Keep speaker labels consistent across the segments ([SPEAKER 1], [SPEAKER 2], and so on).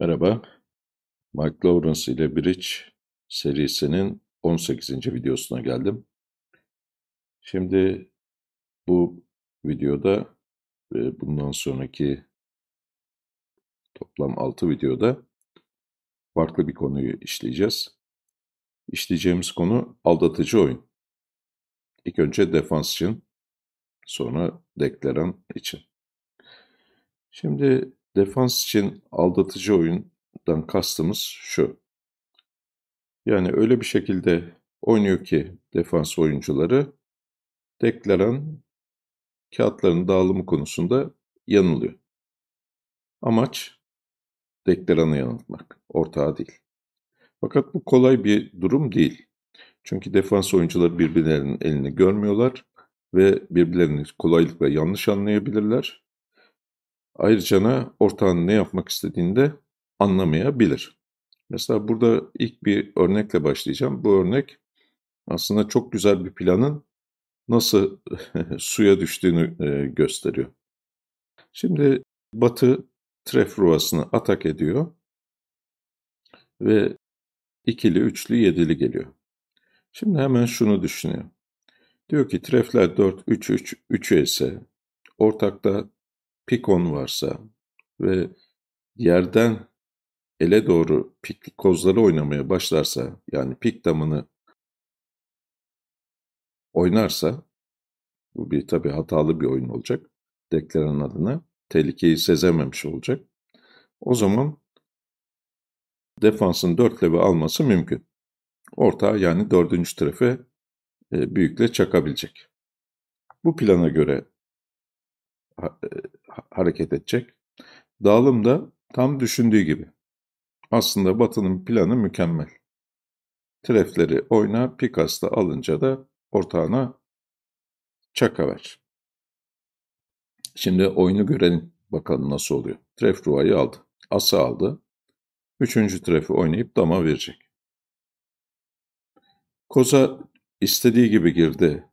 [SPEAKER 1] Merhaba, Mike Lawrence ile Bridge serisinin 18. videosuna geldim. Şimdi bu videoda ve bundan sonraki toplam 6 videoda farklı bir konuyu işleyeceğiz. İşleyeceğimiz konu aldatıcı oyun.
[SPEAKER 2] İlk önce defans için, sonra deklaran için. Şimdi Defans için aldatıcı oyundan kastımız şu. Yani öyle bir şekilde oynuyor ki defans oyuncuları
[SPEAKER 1] deklaran kağıtların dağılımı konusunda yanılıyor. Amaç deklaranı yanıltmak, ortağı değil.
[SPEAKER 2] Fakat bu kolay bir durum değil. Çünkü defans oyuncuları birbirlerinin elini görmüyorlar ve birbirlerini kolaylıkla yanlış anlayabilirler. Ayrıca ortağın ne yapmak istediğini de anlamayabilir. Mesela burada ilk bir örnekle başlayacağım. Bu örnek aslında çok güzel bir planın nasıl suya düştüğünü e, gösteriyor. Şimdi Batı Tref Ruvası'nı atak ediyor ve ikili, üçlü, yedili geliyor. Şimdi hemen şunu düşünüyor. Diyor ki trefler 4, 3, 3, 3 ise ortakta pikon varsa ve yerden ele doğru pik kozları oynamaya başlarsa yani pik damını oynarsa bu bir tabi hatalı bir oyun olacak. Dekleran adına tehlikeyi sezememiş olacak. O zaman defansın dört leve alması mümkün. Orta yani dördüncü trefe e, büyükle çakabilecek. Bu plana göre e, hareket edecek. Dağılım da tam düşündüğü gibi. Aslında Batı'nın planı mükemmel. Trefleri oyna, Picas'ta alınca da ortağına çaka ver. Şimdi oyunu görelim bakalım nasıl oluyor. Tref Rua'yı aldı. Asa aldı. Üçüncü trefi oynayıp dama verecek. Koza istediği gibi girdi.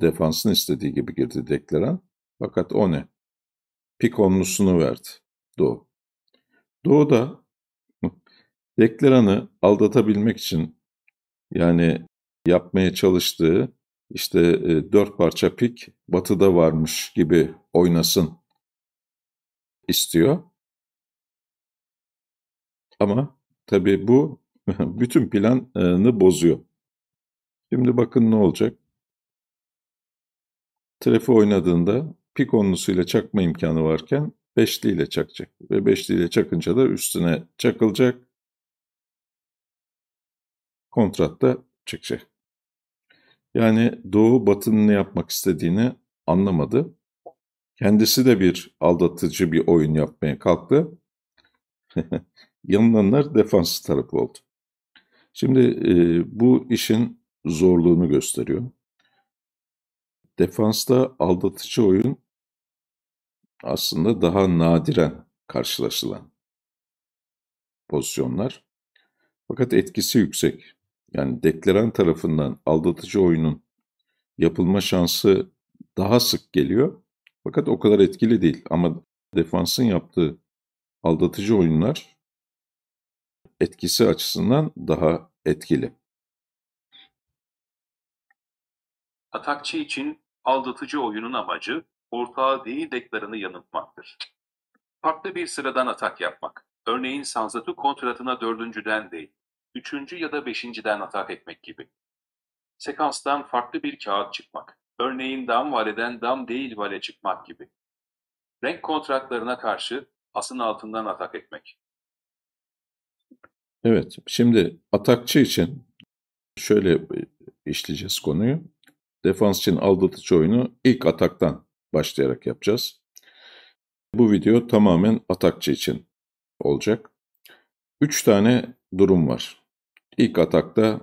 [SPEAKER 2] Defansın istediği gibi girdi Dekleran. Fakat o ne? Pikonlusunu verdi. Doğu. Doğu da Dekleran'ı aldatabilmek için yani yapmaya çalıştığı
[SPEAKER 1] işte e, dört parça pik batıda varmış gibi oynasın istiyor. Ama tabii bu bütün planını bozuyor. Şimdi bakın ne olacak.
[SPEAKER 2] Trefi oynadığında pik onlusuyla çakma imkanı varken beşliyle çakacak. Ve beşliyle çakınca da üstüne çakılacak. Kontratta çıkacak. Yani Doğu Batı'nın ne yapmak istediğini anlamadı. Kendisi de bir aldatıcı bir oyun yapmaya kalktı. Yanılanlar defans tarafı oldu. Şimdi e, bu işin zorluğunu gösteriyor
[SPEAKER 1] defansta aldatıcı oyun aslında daha nadiren karşılaşılan pozisyonlar.
[SPEAKER 2] Fakat etkisi yüksek. Yani deklaran tarafından aldatıcı oyunun yapılma şansı daha sık geliyor. Fakat o kadar etkili değil. Ama
[SPEAKER 1] defansın yaptığı aldatıcı oyunlar etkisi açısından daha etkili.
[SPEAKER 3] Atakçı için aldatıcı oyunun amacı ortağı değil deklarını yanıltmaktır. Farklı bir sıradan atak yapmak, örneğin Sanzatu kontratına dördüncüden değil, üçüncü ya da beşinciden atak etmek gibi. Sekanstan farklı bir kağıt çıkmak, örneğin dam valeden dam değil vale çıkmak gibi. Renk kontratlarına karşı asın altından atak etmek.
[SPEAKER 2] Evet, şimdi atakçı için şöyle e, işleyeceğiz konuyu defans için aldatıcı oyunu ilk ataktan başlayarak yapacağız. Bu video tamamen atakçı için olacak. 3 tane durum var. İlk atakta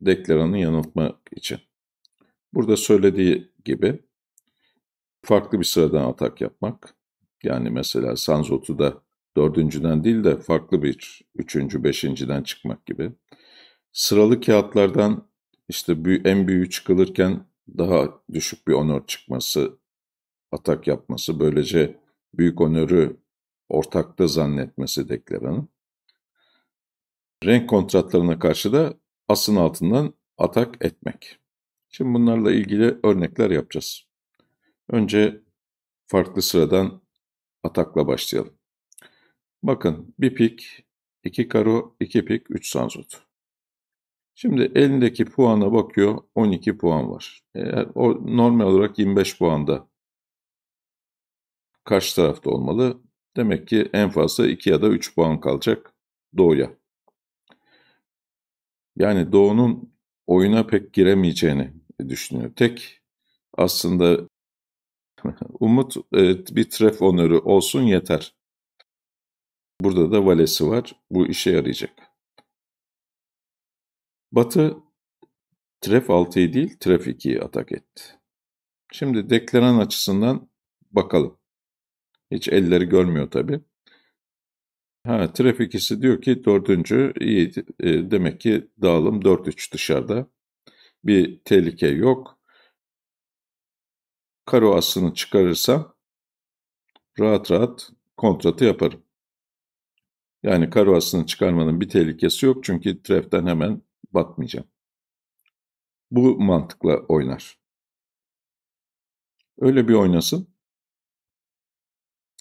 [SPEAKER 2] Dekleran'ı yanıltmak için. Burada söylediği gibi farklı bir sıradan atak yapmak. Yani mesela Sanzotu'da dördüncüden değil de farklı bir üçüncü, beşinciden çıkmak gibi. Sıralı kağıtlardan işte en büyüğü çıkılırken daha düşük bir onör çıkması, atak yapması, böylece büyük onörü ortakta zannetmesi Dekleran'ın. Renk kontratlarına karşı da asın altından atak etmek. Şimdi bunlarla ilgili örnekler yapacağız. Önce farklı sıradan atakla başlayalım. Bakın bir pik, iki karo, iki pik, üç sanzut. Şimdi elindeki puana bakıyor 12 puan var. Eğer o normal olarak 25 puanda kaç tarafta olmalı. Demek ki en fazla 2 ya da 3 puan kalacak doğuya. Yani doğunun oyuna pek giremeyeceğini düşünüyor. Tek aslında umut e, bir tref onörü
[SPEAKER 1] olsun yeter. Burada da valesi var. Bu işe yarayacak. Batı Tref 6'yı değil Tref 2'yi atak etti. Şimdi deklaran açısından bakalım.
[SPEAKER 2] Hiç elleri görmüyor tabi. Ha, Tref 2'si diyor ki dördüncü iyi e, demek ki dağılım 4-3 dışarıda. Bir tehlike yok. Karo asını çıkarırsa rahat rahat kontratı yaparım. Yani karo asını çıkarmanın bir tehlikesi
[SPEAKER 1] yok çünkü treften hemen batmayacağım. Bu mantıkla oynar. Öyle bir oynasın.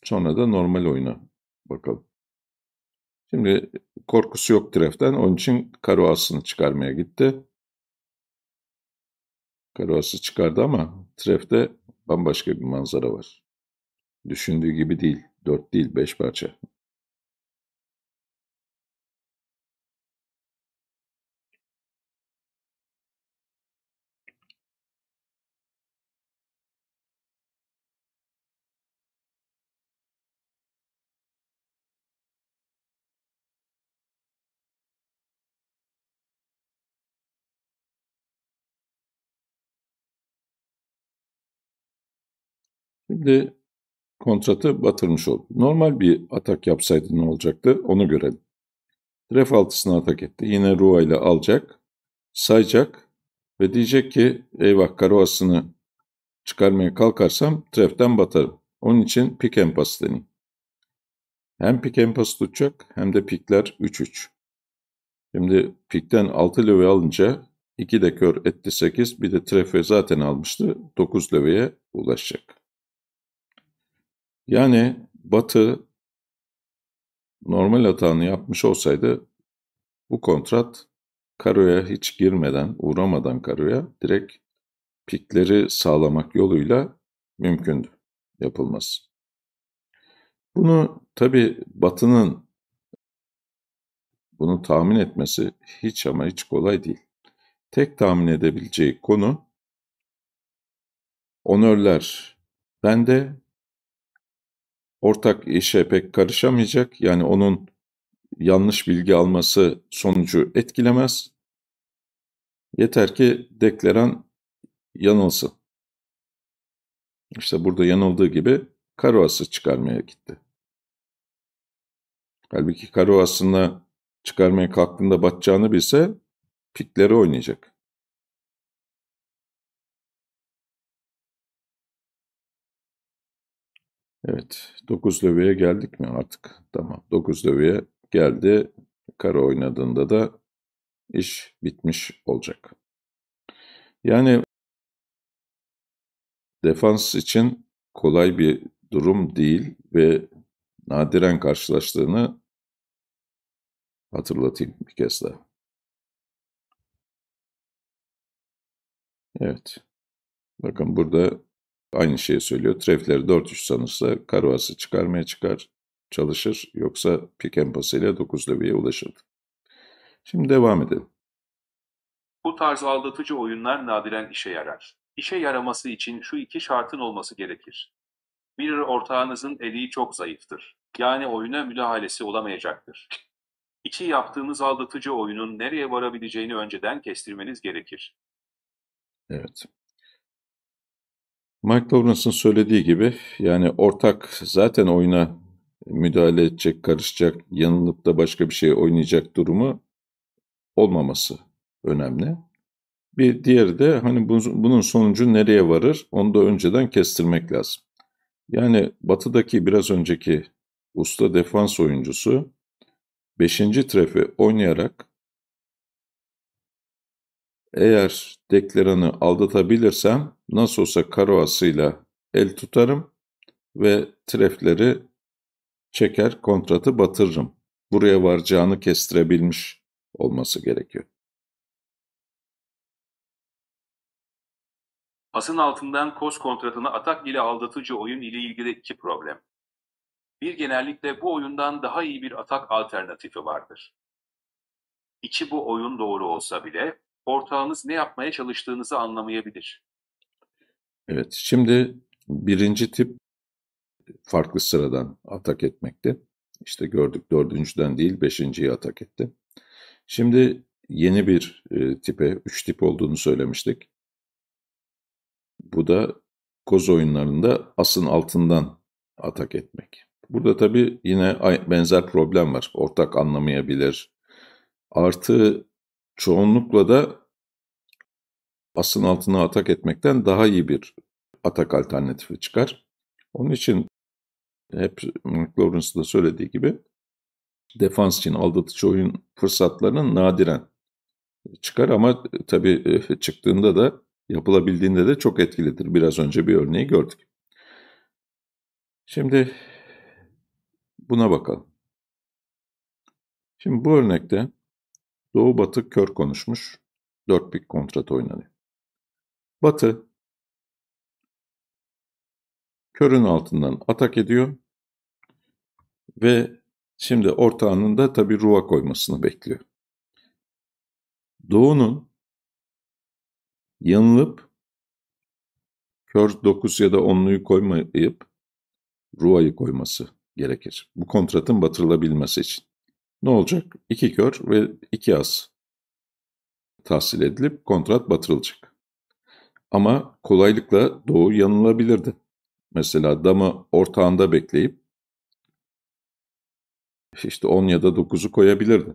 [SPEAKER 1] Sonra da normal oyna. bakalım. Şimdi korkusu yok treften. Onun için karo asını çıkarmaya gitti. Karo ası çıkardı ama trefte bambaşka bir manzara var. Düşündüğü gibi değil. Dört değil, beş parça. Şimdi kontratı batırmış oldu. Normal bir atak yapsaydı ne olacaktı onu görelim. Ref altısına
[SPEAKER 2] atak etti. Yine Rua ile alacak, sayacak ve diyecek ki eyvah karoasını çıkarmaya kalkarsam treften batarım. Onun için pik and pass deneyim. Hem pik and pass tutacak hem de pikler 3-3. Şimdi pikten 6 löve alınca 2 de kör etti 8 bir de trefe zaten almıştı 9 löveye ulaşacak. Yani Batı normal hatanı yapmış olsaydı bu kontrat karoya hiç girmeden, uğramadan karoya direkt pikleri sağlamak yoluyla mümkündü yapılması. Bunu tabi Batı'nın bunu tahmin etmesi hiç ama hiç kolay değil. Tek tahmin edebileceği konu onörler de ortak işe pek karışamayacak. Yani onun yanlış bilgi alması sonucu etkilemez. Yeter ki deklaran yanılsın. İşte burada yanıldığı gibi Karoas'ı çıkarmaya
[SPEAKER 1] gitti. Halbuki Karoas'ını çıkarmaya kalktığında batacağını bilse pikleri oynayacak. Evet. 9 löveye geldik mi artık? Tamam. 9 löveye geldi. Kara oynadığında da iş bitmiş olacak. Yani defans için kolay bir durum değil ve nadiren karşılaştığını hatırlatayım bir kez daha. Evet. Bakın burada Aynı şeyi söylüyor. Trefleri 4-3 sanırsa Karuas'ı
[SPEAKER 2] çıkarmaya çıkar, çalışır. Yoksa piken pasıyla 9 leveye ulaşırdı. Şimdi devam edelim.
[SPEAKER 3] Bu tarz aldatıcı oyunlar nadiren işe yarar. İşe yaraması için şu iki şartın olması gerekir. Bir ortağınızın eli çok zayıftır. Yani oyuna müdahalesi olamayacaktır. İki yaptığınız aldatıcı oyunun nereye varabileceğini önceden kestirmeniz gerekir.
[SPEAKER 1] Evet.
[SPEAKER 2] Mike Lawrence'ın söylediği gibi yani ortak zaten oyuna müdahale edecek, karışacak, yanılıp da başka bir şey oynayacak durumu olmaması önemli. Bir diğeri de hani bunun sonucu nereye varır onu da önceden kestirmek lazım. Yani batıdaki biraz önceki usta defans oyuncusu 5. trefi oynayarak eğer deklaranı aldatabilirsem nasıl olsa karoasıyla el tutarım ve trefleri
[SPEAKER 1] çeker kontratı batırırım. Buraya varacağını kestirebilmiş olması gerekiyor. Asın altından kos kontratını atak ile aldatıcı oyun ile ilgili iki problem.
[SPEAKER 3] Bir genellikle bu oyundan daha iyi bir atak alternatifi vardır. İçi bu oyun doğru olsa bile ortağınız ne yapmaya çalıştığınızı anlamayabilir.
[SPEAKER 2] Evet, şimdi birinci tip farklı sıradan atak etmekte. İşte gördük dördüncüden değil beşinciyi atak etti. Şimdi yeni bir e, tipe, üç tip olduğunu söylemiştik. Bu da koz oyunlarında asın altından atak etmek. Burada tabii yine benzer problem var. Ortak anlamayabilir. Artı çoğunlukla da asın altına atak etmekten daha iyi bir atak alternatifi çıkar. Onun için hep McLaurin's'ın da söylediği gibi defans için aldatıcı oyun fırsatlarının nadiren çıkar ama tabii eh, çıktığında da yapılabildiğinde de çok etkilidir. Biraz önce bir örneği gördük. Şimdi buna bakalım. Şimdi bu örnekte
[SPEAKER 1] Doğu batı kör konuşmuş. Dört pik kontrat oynanıyor. Batı körün altından atak ediyor ve şimdi ortağının da tabii ruha koymasını bekliyor. Doğu'nun yanılıp kör 9 ya da 10'luyu koymayıp Rua'yı koyması
[SPEAKER 2] gerekir. Bu kontratın batırılabilmesi için. Ne olacak? İki kör ve iki az tahsil edilip kontrat batırılacak. Ama kolaylıkla Doğu yanılabilirdi. Mesela damı ortağında bekleyip
[SPEAKER 1] işte 10 ya da 9'u koyabilirdi.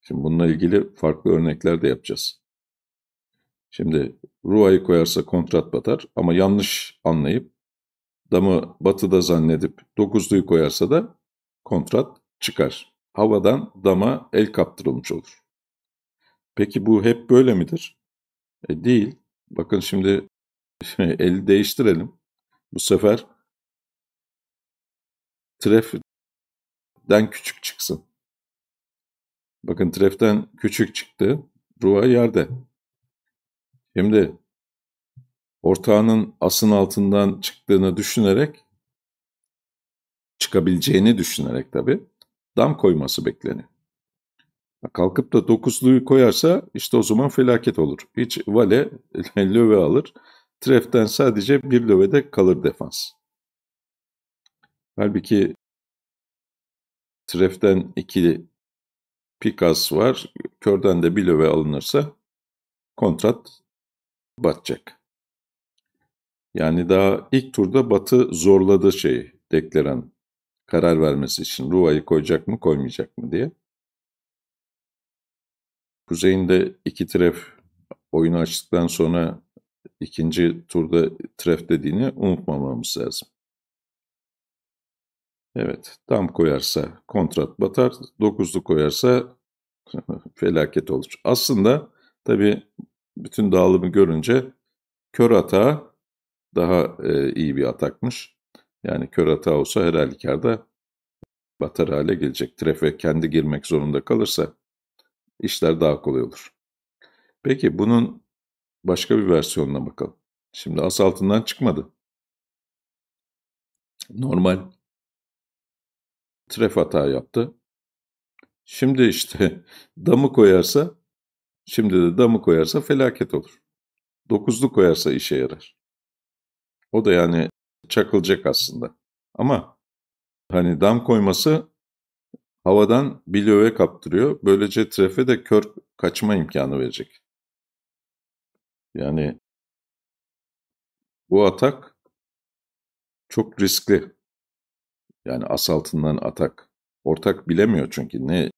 [SPEAKER 1] Şimdi bununla ilgili farklı örnekler de yapacağız. Şimdi
[SPEAKER 2] Rua'yı koyarsa kontrat batar ama yanlış anlayıp damı batıda zannedip 9'luyu koyarsa da kontrat çıkar. Havadan dama el kaptırılmış olur. Peki bu hep böyle midir? E değil.
[SPEAKER 1] Bakın şimdi el değiştirelim. Bu sefer trefden küçük çıksın. Bakın treften küçük çıktı. Ruha yerde. Şimdi
[SPEAKER 2] ortağının asın altından çıktığını düşünerek çıkabileceğini düşünerek tabii dam koyması bekleniyor. Kalkıp da dokuzluyu koyarsa işte o zaman felaket olur. Hiç vale löve alır. Tref'ten sadece bir lövede kalır defans.
[SPEAKER 1] Halbuki Tref'ten iki Pikas var. Körden de bir löve alınırsa kontrat
[SPEAKER 2] batacak. Yani daha ilk turda Batı zorladı şeyi Dekleren karar vermesi için Ruva'yı koyacak mı koymayacak mı diye. Kuzeyinde iki tref oyunu açtıktan sonra ikinci turda tref dediğini unutmamamız lazım. Evet, tam koyarsa kontrat batar, dokuzlu koyarsa felaket olur. Aslında tabii bütün dağılımı görünce kör atağı daha e, iyi bir atakmış. Yani kör hata olsa her halükarda batar hale gelecek. Trefe kendi girmek zorunda kalırsa işler daha kolay olur. Peki bunun başka bir
[SPEAKER 1] versiyonuna bakalım. Şimdi as altından çıkmadı. Normal tref hata yaptı. Şimdi işte
[SPEAKER 2] damı koyarsa, şimdi de damı koyarsa felaket olur. Dokuzlu koyarsa işe yarar. O da yani çakılacak aslında. Ama hani dam koyması havadan bir kaptırıyor.
[SPEAKER 1] Böylece trefe de kör kaçma imkanı verecek. Yani bu atak çok riskli. Yani asaltından atak. Ortak bilemiyor çünkü ne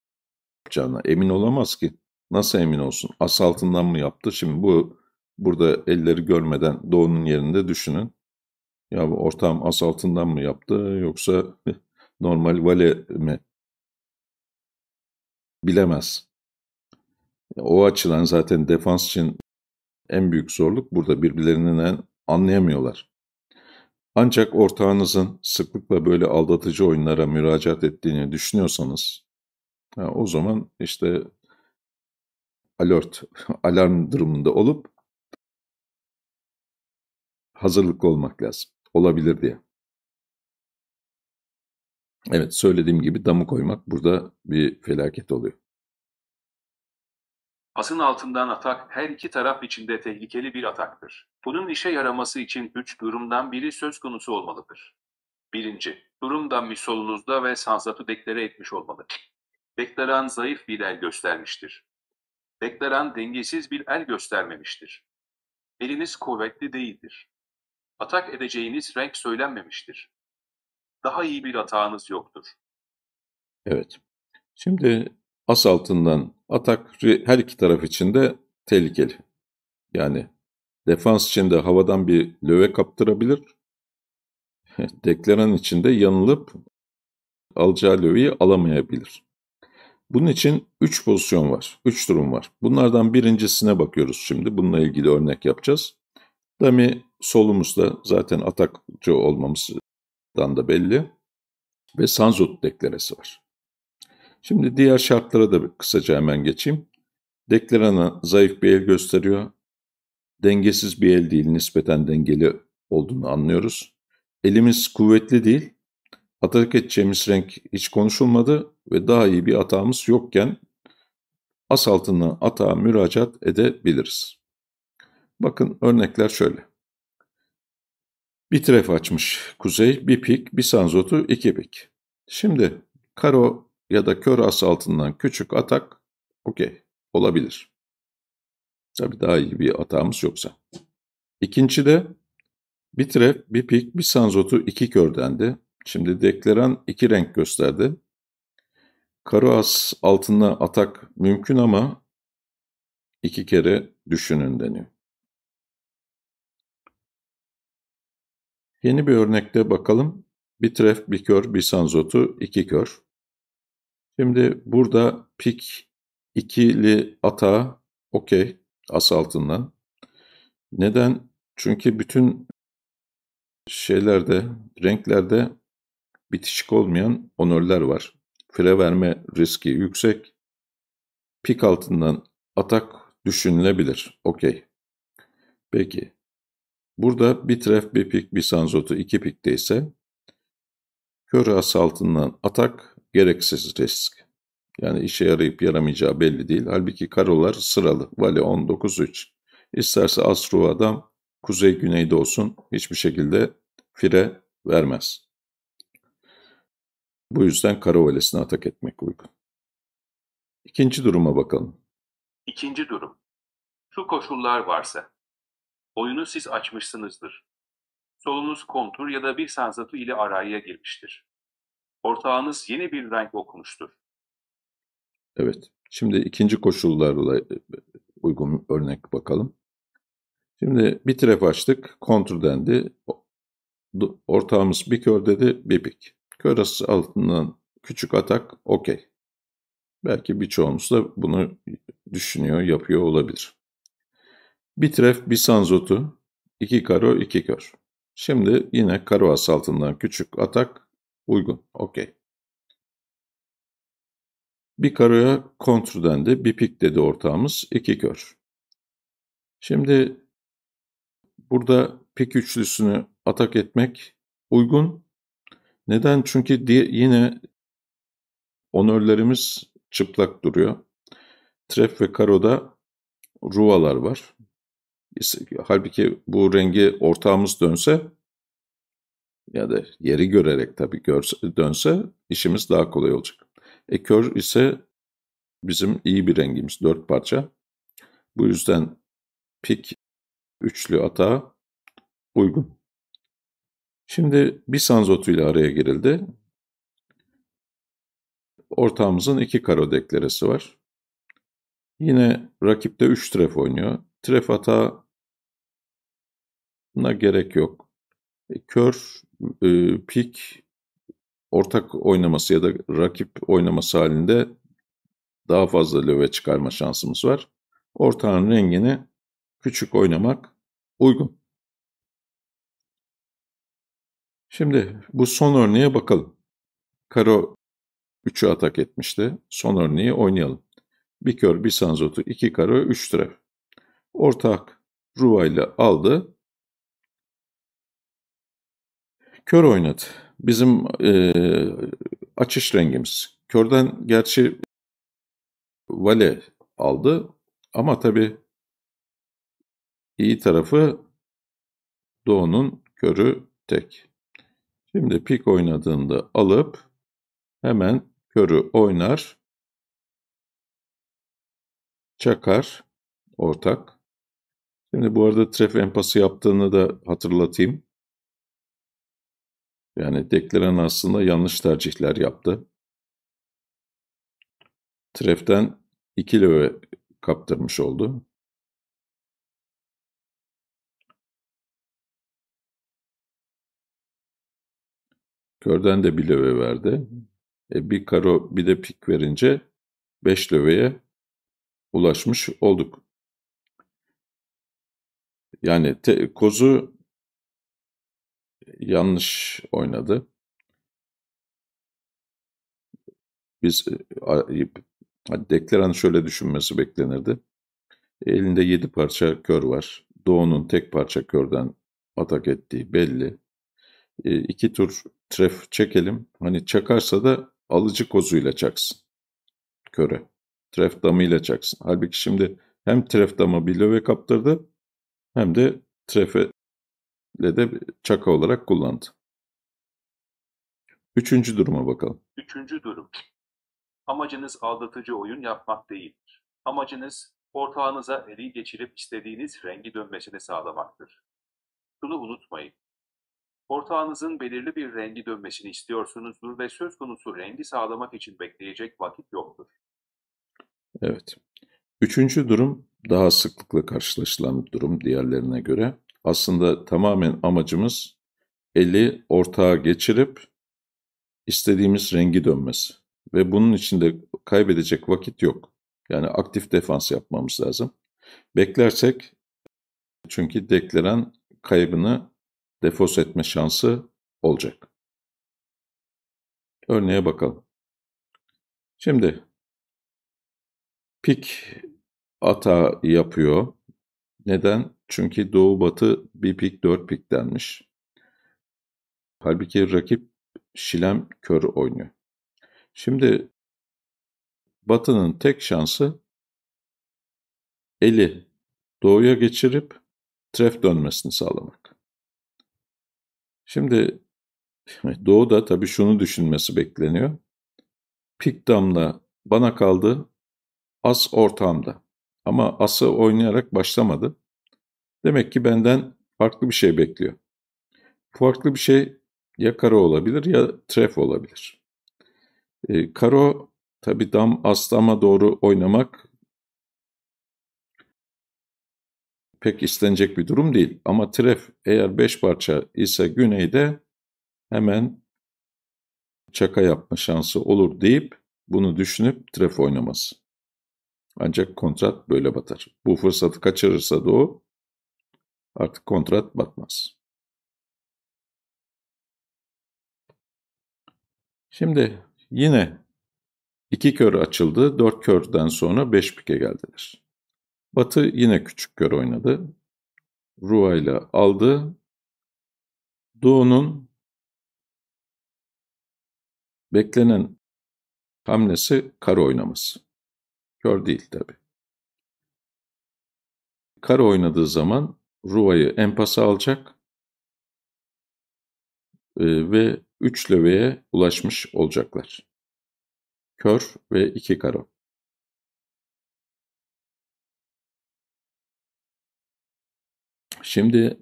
[SPEAKER 1] yapacağına
[SPEAKER 2] emin olamaz ki. Nasıl emin olsun? Asaltından mı yaptı? Şimdi bu burada elleri görmeden doğunun yerinde düşünün. Ya bu ortağım as altından mı yaptı yoksa normal vale mi? Bilemez. O açıdan zaten defans için en büyük zorluk burada birbirlerinden anlayamıyorlar. Ancak ortağınızın sıklıkla böyle aldatıcı oyunlara müracaat ettiğini düşünüyorsanız ya o zaman
[SPEAKER 1] işte alert, alarm durumunda olup hazırlıklı olmak lazım olabilir diye. Evet söylediğim gibi damı koymak burada bir felaket oluyor.
[SPEAKER 3] Asın altından atak her iki taraf içinde tehlikeli bir ataktır. Bunun işe yaraması için üç durumdan biri söz konusu olmalıdır. Birinci, durumda misolunuzda ve sansatı deklare etmiş olmalı. Deklaran zayıf bir el göstermiştir. Deklaran dengesiz bir el göstermemiştir. Eliniz kuvvetli değildir. Atak edeceğiniz renk söylenmemiştir. Daha iyi bir atağınız yoktur.
[SPEAKER 1] Evet. Şimdi as
[SPEAKER 2] altından atak her iki taraf için de tehlikeli. Yani defans için de havadan bir löve kaptırabilir. Deklaran için de yanılıp alacağı löveyi alamayabilir. Bunun için 3 pozisyon var, 3 durum var. Bunlardan birincisine bakıyoruz şimdi. Bununla ilgili örnek yapacağız. Dami solumuzda zaten atakçı olmamızdan da belli. Ve Sanzot deklaresi var. Şimdi diğer şartlara da kısaca hemen geçeyim. Deklarana zayıf bir el gösteriyor. Dengesiz bir el değil, nispeten dengeli olduğunu anlıyoruz. Elimiz kuvvetli değil. Atak edeceğimiz renk hiç konuşulmadı ve daha iyi bir atağımız yokken as altına atağa müracaat edebiliriz. Bakın örnekler şöyle. Bir tref açmış kuzey, bir pik, bir sanzotu, iki pik. Şimdi karo ya da kör as altından küçük atak okey olabilir. Tabii daha iyi bir atağımız yoksa. İkinci de bir tref, bir pik, bir sanzotu, iki kördendi. Şimdi deklaran iki renk gösterdi. Karo as altına atak
[SPEAKER 1] mümkün ama iki kere düşünün deniyor. Yeni bir örnekte bakalım. Bir
[SPEAKER 2] tref, bir kör, bir sanzotu, iki kör. Şimdi burada pik ikili ata okey as altından. Neden? Çünkü bütün şeylerde, renklerde bitişik olmayan onörler var. Fire verme riski yüksek. Pik altından atak düşünülebilir. Okey. Peki. Burada bir tref, bir pik, bir sanzotu, iki pikte ise körü altından atak gereksiz risk. Yani işe yarayıp yaramayacağı belli değil. Halbuki karolar sıralı. Vale 19-3. İsterse asru adam kuzey güneyde olsun hiçbir şekilde fire vermez.
[SPEAKER 1] Bu yüzden karo valesine atak etmek uygun. İkinci duruma bakalım. İkinci durum. Şu koşullar varsa
[SPEAKER 3] Boyunu siz açmışsınızdır. Solunuz kontur ya da bir sansatı ile araya girmiştir. Ortağınız yeni bir renk okumuştur.
[SPEAKER 1] Evet.
[SPEAKER 2] Şimdi ikinci koşullarla e, uygun örnek bakalım. Şimdi bir tref açtık. Kontur dendi. Ortağımız bir kör dedi. Bir pik. Kör altından küçük atak okey. Belki birçoğumuz da bunu düşünüyor, yapıyor olabilir. Bir tref bir sanzotu, iki karo, iki kör. Şimdi yine karo asaltından küçük atak
[SPEAKER 1] uygun. Okey. Bir karoya kontr dendi, bir pik dedi ortağımız, iki kör. Şimdi
[SPEAKER 2] burada pik üçlüsünü atak etmek uygun. Neden? Çünkü diye yine onörlerimiz çıplak duruyor. Tref ve karoda ruvalar var. Halbuki bu rengi ortağımız dönse ya da yeri görerek tabii görse, dönse işimiz daha kolay olacak. E kör ise bizim iyi bir rengimiz dört parça. Bu yüzden pik üçlü ata uygun. Şimdi bir sanzotu ile araya girildi. Ortağımızın iki karo deklaresi var.
[SPEAKER 1] Yine rakipte 3 tref oynuyor. Tref ata Buna gerek yok. E, kör, e, pik,
[SPEAKER 2] ortak oynaması ya da rakip oynaması halinde daha fazla
[SPEAKER 1] löve çıkarma şansımız var. Ortağın rengini küçük oynamak uygun. Şimdi bu son örneğe bakalım. Karo 3'ü atak etmişti. Son örneği oynayalım.
[SPEAKER 2] Bir kör, bir sanzotu, iki karo, üç tref. Ortak ruvayla
[SPEAKER 1] aldı. Kör oynadı. Bizim e, açış rengimiz. Körden gerçi
[SPEAKER 2] Vale aldı ama tabii iyi tarafı
[SPEAKER 1] Doğu'nun körü tek. Şimdi pik oynadığında alıp hemen körü oynar. Çakar ortak. Şimdi bu arada tref empası yaptığını da hatırlatayım. Yani Dekleren aslında yanlış tercihler yaptı. Tref'ten iki löve kaptırmış oldu. Körden de bir löve verdi. E, bir karo bir de pik verince 5 löveye ulaşmış olduk. Yani te, kozu yanlış oynadı. Biz e, Dekleran
[SPEAKER 2] şöyle düşünmesi beklenirdi. Elinde 7 parça kör var. Doğu'nun tek parça körden atak ettiği belli. E, iki tur tref çekelim. Hani çakarsa da alıcı kozuyla çaksın. Köre. Tref damıyla çaksın. Halbuki şimdi hem tref damı bir löve kaptırdı hem de
[SPEAKER 1] trefe ile de çaka olarak kullandı. Üçüncü duruma bakalım.
[SPEAKER 3] Üçüncü durum. Amacınız aldatıcı oyun yapmak değildir. Amacınız ortağınıza eli geçirip istediğiniz rengi dönmesini sağlamaktır. Şunu unutmayın. Ortağınızın belirli bir rengi dönmesini istiyorsunuzdur ve söz konusu rengi sağlamak için bekleyecek vakit yoktur.
[SPEAKER 2] Evet. Üçüncü durum daha sıklıkla karşılaşılan bir durum diğerlerine göre. Aslında tamamen amacımız eli ortağa geçirip istediğimiz rengi dönmesi. Ve bunun için de kaybedecek vakit yok. Yani aktif defans yapmamız lazım. Beklersek çünkü
[SPEAKER 1] dekleren kaybını defos etme şansı olacak. Örneğe bakalım. Şimdi pik ata yapıyor. Neden? Çünkü doğu
[SPEAKER 2] batı bir pik dört pik denmiş. Halbuki rakip
[SPEAKER 1] Şilem kör oynuyor. Şimdi Batı'nın tek şansı eli doğuya geçirip tref dönmesini sağlamak. Şimdi Doğu da tabii
[SPEAKER 2] şunu düşünmesi bekleniyor. Pik damla bana kaldı, as ortamda. Ama ası oynayarak başlamadı. Demek ki benden farklı bir şey bekliyor. Farklı bir şey ya karo olabilir ya tref olabilir. E, karo tabi dam aslama doğru
[SPEAKER 1] oynamak pek istenecek bir durum değil. Ama tref eğer 5 parça ise güneyde hemen
[SPEAKER 2] çaka yapma şansı olur deyip bunu düşünüp tref oynaması.
[SPEAKER 1] Ancak kontrat böyle batar. Bu fırsatı kaçırırsa da o Artık kontrat batmaz. Şimdi yine iki kör açıldı. Dört körden sonra beş pike geldiler. Batı yine küçük kör oynadı. Rua ile aldı. Doğu'nun beklenen hamlesi kar oynaması. Kör değil tabi. Kar oynadığı zaman Ruva'yı empasa alacak e, ve 3 löveye ulaşmış olacaklar. Kör ve 2 karo. Şimdi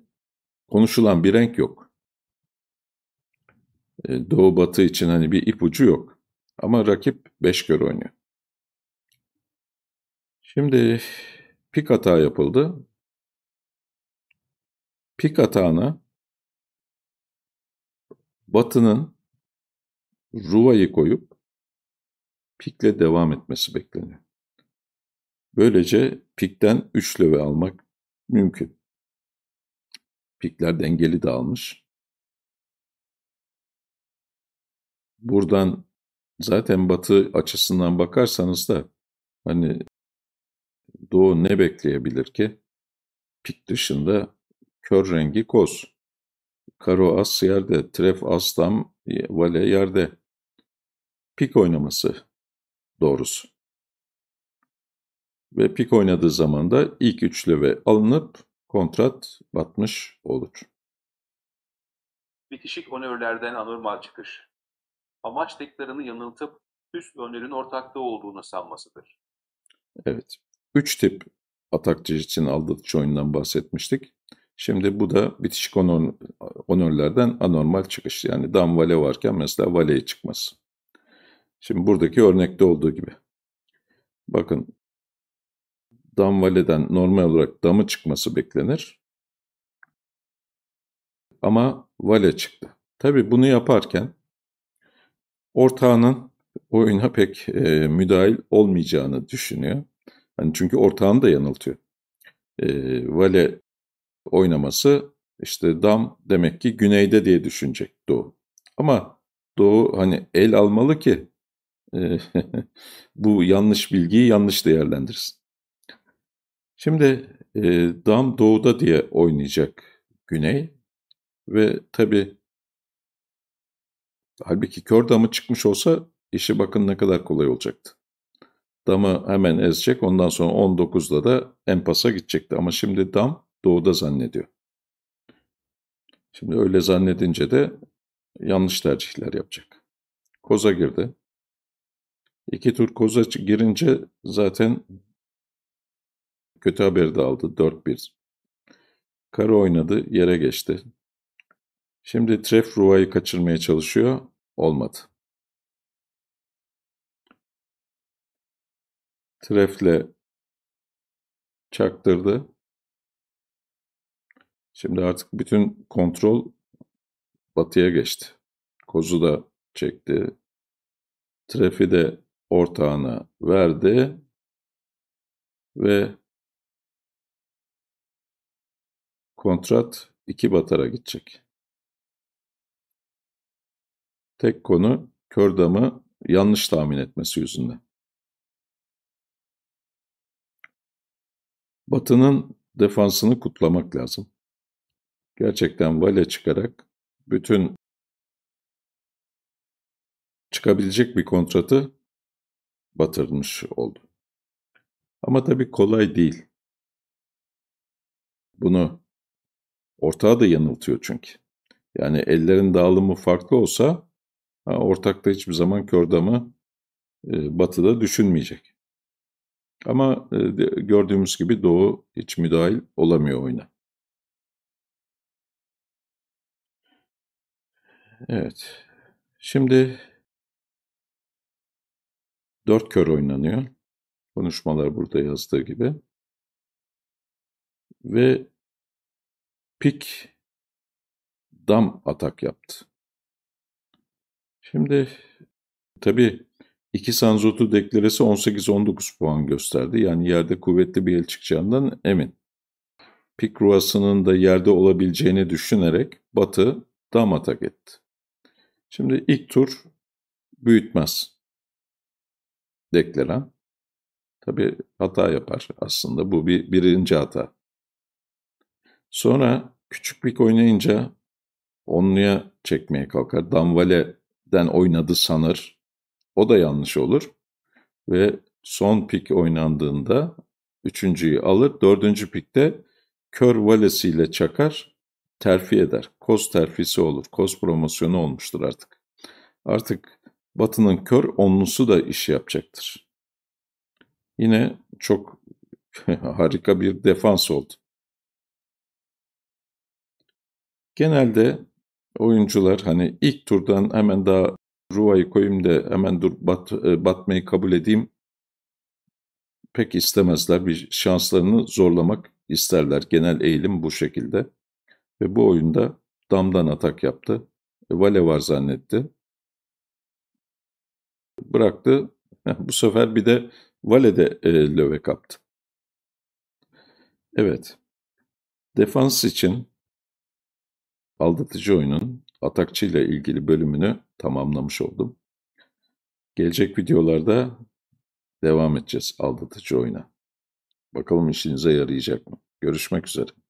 [SPEAKER 1] konuşulan bir renk yok. E, doğu
[SPEAKER 2] batı için hani bir ipucu yok. Ama rakip 5 kör oynuyor.
[SPEAKER 1] Şimdi pik hata yapıldı pik atağına Batı'nın Ruva'yı koyup pikle devam etmesi bekleniyor. Böylece pikten 3 löve almak mümkün. Pikler dengeli dağılmış. Buradan zaten batı açısından bakarsanız da hani
[SPEAKER 2] doğu ne bekleyebilir ki? Pik dışında Kör rengi koz. Karo as yerde, tref as vale yerde. Pik oynaması doğrusu. Ve pik oynadığı zaman da ilk üçlü ve alınıp kontrat
[SPEAKER 1] batmış olur.
[SPEAKER 3] Bitişik önörlerden anormal çıkış. Amaç teklarını yanıltıp üst önlerin ortaklığı olduğunu sanmasıdır.
[SPEAKER 2] Evet. Üç tip atak için aldatıcı oyundan bahsetmiştik. Şimdi bu da bitişik onör, onörlerden anormal çıkış. Yani dam vale varken mesela valeye çıkması. Şimdi buradaki örnekte olduğu gibi. Bakın
[SPEAKER 1] dam valeden normal olarak damı çıkması beklenir. Ama vale çıktı. Tabi bunu yaparken
[SPEAKER 2] ortağının oyuna pek e, müdahil olmayacağını düşünüyor. Hani çünkü ortağını da yanıltıyor. E, vale oynaması işte dam demek ki güneyde diye düşünecek doğu. Ama doğu hani el almalı ki e, bu yanlış bilgiyi yanlış değerlendirsin. Şimdi e, dam doğuda diye oynayacak güney ve tabi halbuki kör damı çıkmış olsa işi bakın ne kadar kolay olacaktı. Damı hemen ezecek ondan sonra 19'da da empasa gidecekti ama şimdi dam doğuda zannediyor. Şimdi öyle zannedince de yanlış tercihler yapacak. Koza girdi. İki tur koza girince zaten kötü haberi de aldı. 4-1. Kara
[SPEAKER 1] oynadı, yere geçti. Şimdi Tref Rua'yı kaçırmaya çalışıyor. Olmadı. Tref'le çaktırdı. Şimdi artık bütün kontrol batıya geçti. Kozu da çekti. Trefi de ortağına verdi ve kontrat iki batara gidecek. Tek konu kördamı yanlış tahmin etmesi yüzünden. Batı'nın defansını kutlamak lazım gerçekten vale çıkarak bütün çıkabilecek bir kontratı batırmış oldu. Ama tabii kolay değil. Bunu
[SPEAKER 2] ortağı da yanıltıyor çünkü. Yani ellerin dağılımı farklı olsa ortak da hiçbir zaman kördamı e, batıda düşünmeyecek.
[SPEAKER 1] Ama e, gördüğümüz gibi doğu hiç müdahil olamıyor oyuna. Evet. Şimdi dört kör oynanıyor. Konuşmalar burada yazdığı gibi. Ve pik dam atak yaptı. Şimdi
[SPEAKER 2] tabi iki Sanzotu deklaresi 18-19 puan gösterdi. Yani yerde kuvvetli bir el çıkacağından emin. Pik ruhasının da yerde olabileceğini düşünerek Batı dam atak etti. Şimdi ilk tur
[SPEAKER 1] büyütmez. deklaran Tabi hata yapar aslında. Bu bir birinci hata. Sonra
[SPEAKER 2] küçük bir oynayınca onluya çekmeye kalkar. Damvale'den oynadı sanır. O da yanlış olur. Ve son pik oynandığında üçüncüyü alır. Dördüncü pikte kör valesiyle çakar terfi eder. Koz terfisi olur. Koz promosyonu olmuştur artık. Artık Batı'nın kör onlusu da iş yapacaktır. Yine çok harika bir defans oldu. Genelde oyuncular hani ilk turdan hemen daha Ruva'yı koyayım da hemen dur bat, e, batmayı kabul edeyim pek istemezler. Bir şanslarını zorlamak isterler. Genel eğilim bu şekilde. Ve bu oyunda damdan atak yaptı. E, vale var zannetti.
[SPEAKER 1] Bıraktı. Bu sefer bir de Vale'de e, löve kaptı. Evet. Defans için aldatıcı oyunun atakçıyla ilgili bölümünü tamamlamış
[SPEAKER 2] oldum. Gelecek videolarda devam edeceğiz aldatıcı oyuna. Bakalım işinize yarayacak mı? Görüşmek üzere.